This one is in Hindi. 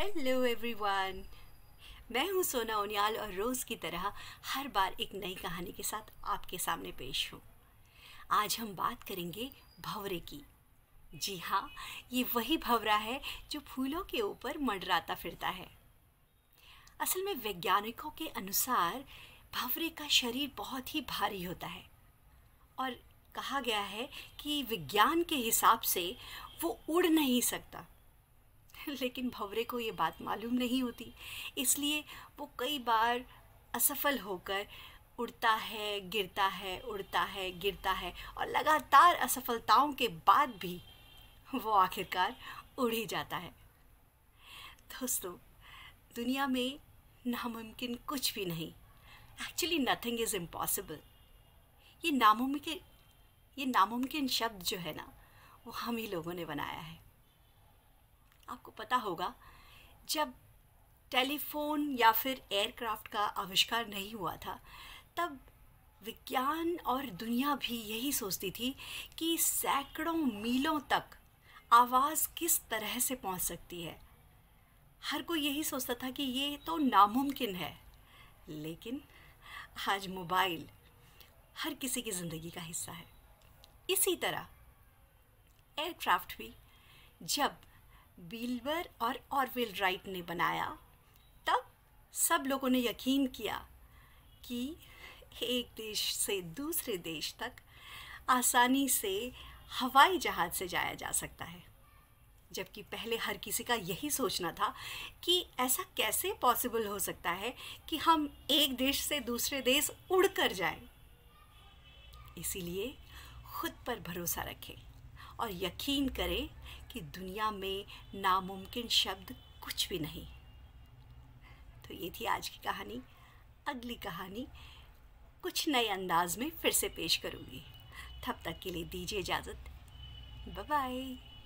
हेलो एवरीवन मैं हूं सोना उनियाल और रोज़ की तरह हर बार एक नई कहानी के साथ आपके सामने पेश हूं आज हम बात करेंगे भवरे की जी हाँ ये वही भवरा है जो फूलों के ऊपर मंडराता फिरता है असल में वैज्ञानिकों के अनुसार भवरे का शरीर बहुत ही भारी होता है और कहा गया है कि विज्ञान के हिसाब से वो उड़ नहीं सकता लेकिन भंवरे को ये बात मालूम नहीं होती इसलिए वो कई बार असफल होकर उड़ता है गिरता है उड़ता है गिरता है और लगातार असफलताओं के बाद भी वो आखिरकार उड़ ही जाता है दोस्तों दुनिया में नामुमकिन कुछ भी नहीं एक्चुअली नथिंग इज़ इम्पॉसिबल ये नामुमकिन ये नामुमकिन शब्द जो है ना वो हम ही लोगों ने बनाया है आपको पता होगा जब टेलीफोन या फिर एयरक्राफ्ट का आविष्कार नहीं हुआ था तब विज्ञान और दुनिया भी यही सोचती थी कि सैकड़ों मीलों तक आवाज़ किस तरह से पहुंच सकती है हर कोई यही सोचता था कि ये तो नामुमकिन है लेकिन आज मोबाइल हर किसी की ज़िंदगी का हिस्सा है इसी तरह एयरक्राफ्ट भी जब बीलवर और ऑरविल राइट ने बनाया तब सब लोगों ने यकीन किया कि एक देश से दूसरे देश तक आसानी से हवाई जहाज़ से जाया जा सकता है जबकि पहले हर किसी का यही सोचना था कि ऐसा कैसे पॉसिबल हो सकता है कि हम एक देश से दूसरे देश उड़ कर जाएं। इसीलिए खुद पर भरोसा रखें और यकीन करें कि दुनिया में नामुमकिन शब्द कुछ भी नहीं तो ये थी आज की कहानी अगली कहानी कुछ नए अंदाज में फिर से पेश करूँगी तब तक के लिए दीजिए इजाज़त बाय